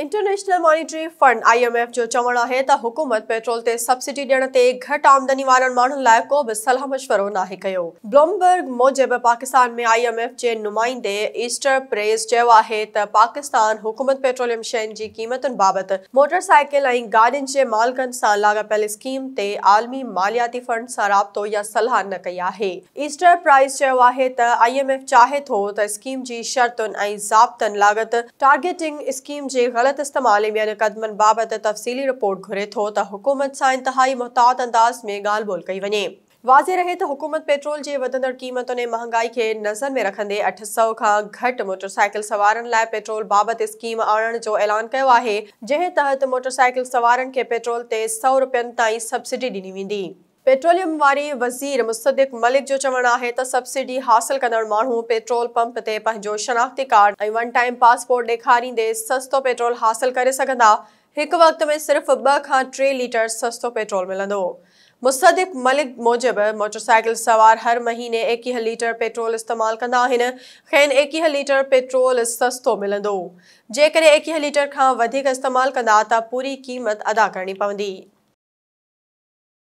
international monetary fund IMF जो चवण है त हुकूमत पेट्रोल ते सब्सिडी ॾियण ते घटि आमदनी वारनि माण्हुनि लाइ को बि सलाह मशवरो नाहे कयो ब्लूमबर्ग मूजिबि पाकिस्तान में आईएमएफ जे नुमाइंदे ईस्टर प्रेस चयो आहे त पाकिस्तान हुकूमत पेट्रोलियम शयुनि जी क़ीमतुनि बाबति मोटरसाइकिल ऐं गाॾियुनि जे मालिकनि सां लाॻापियल स्कीम ते आलमी मालियाती फंड सां राब्तो या सलाह न कई आहे ईस्टर प्राइस चयो आहे त आईएमएफ चाहे थो त स्कीम जी शर्तुनि ऐं ज़ाब्तनि लाॻति टारगेटिंग स्कीम जे ग़लति अदालत इस्तेमाल कदमन बाबत तफ़सीली रिपोर्ट घुरे थो त हुकूमत सां इंतिहाई मुहतात अंदाज़ में ॻाल्हि ॿोल कई वञे वाज़े रहे त हुकूमत पेट्रोल जे वधंदड़ क़ीमतुनि ऐं महांगाई खे नज़र में रखंदे अठ सौ खां घटि मोटरसाइकिल सवार पेट्रोल बाबति स्कीम आणण जो ऐलान कयो आहे जंहिं तहत मोटरसाइकिल सवार खे पेट्रोल ते सौ रुपयनि ताईं सब्सिडी ॾिनी वेंदी पेट्रोलियम वारी वज़ीर मुसदिक मलिक जो चवणु आहे त सब्सिडी हासिल कंदड़ माण्हू पेट्रोल पंप ते शनाख्ती कार्ड ऐं वन टाइम पासपोर्ट ॾेखारींदे सस्तो पेट्रोल हासिल कर सघंदा हिकु वक़्त में सिर्फ़ ब खां टे लीटर सस्तो पेट्रोल मिलंदो मुसदिक मलिक मूजिबि मोटरसाइकिल सवार हर महीने एक्वी लीटर पेट्रोल इस्तेमाल कह आहिनि खेनि लीटर पेट्रोल सस्तो मिलंदो जेकॾहिं एकवीह लीटर खां वधीक इस्तेमालु पूरी क़ीमत अदा करनी पवी